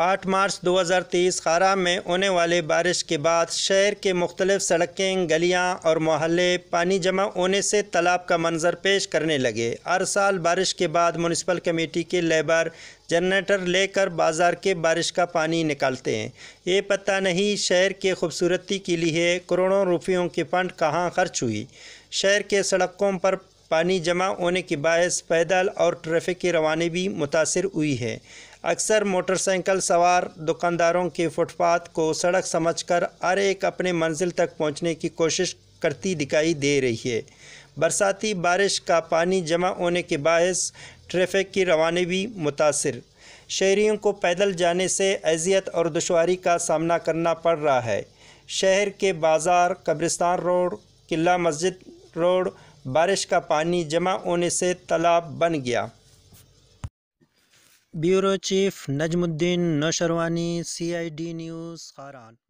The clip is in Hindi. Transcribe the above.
आठ मार्च 2023 खारा में होने वाले बारिश के बाद शहर के मुख्तलिफ सड़कें गलियाँ और मोहल्ले पानी जमा होने से तालाब का मंजर पेश करने लगे हर साल बारिश के बाद म्यूनसिपल कमेटी के लेबर जनरेटर लेकर बाज़ार के बारिश का पानी निकालते हैं ये पता नहीं शहर के खूबसूरती के लिए करोड़ों रुपयों के फंड कहाँ खर्च हुई शहर के सड़कों पर पानी जमा होने के बायस पैदल और ट्रैफिक की रवानी भी मुतासर हुई है अक्सर मोटरसाइकिल सवार दुकानदारों के फुटपाथ को सड़क समझकर हर एक अपने मंजिल तक पहुंचने की कोशिश करती दिखाई दे रही है बरसाती बारिश का पानी जमा होने के बायस ट्रैफिक की रवानी भी मुतासर शहरीों को पैदल जाने से अजियत और दुशारी का सामना करना पड़ रहा है शहर के बाज़ार कब्रिस्तान रोड किला मस्जिद रोड बारिश का पानी जमा होने से तालाब बन गया bureau chief Najmuddin Nausherwani CID news खारान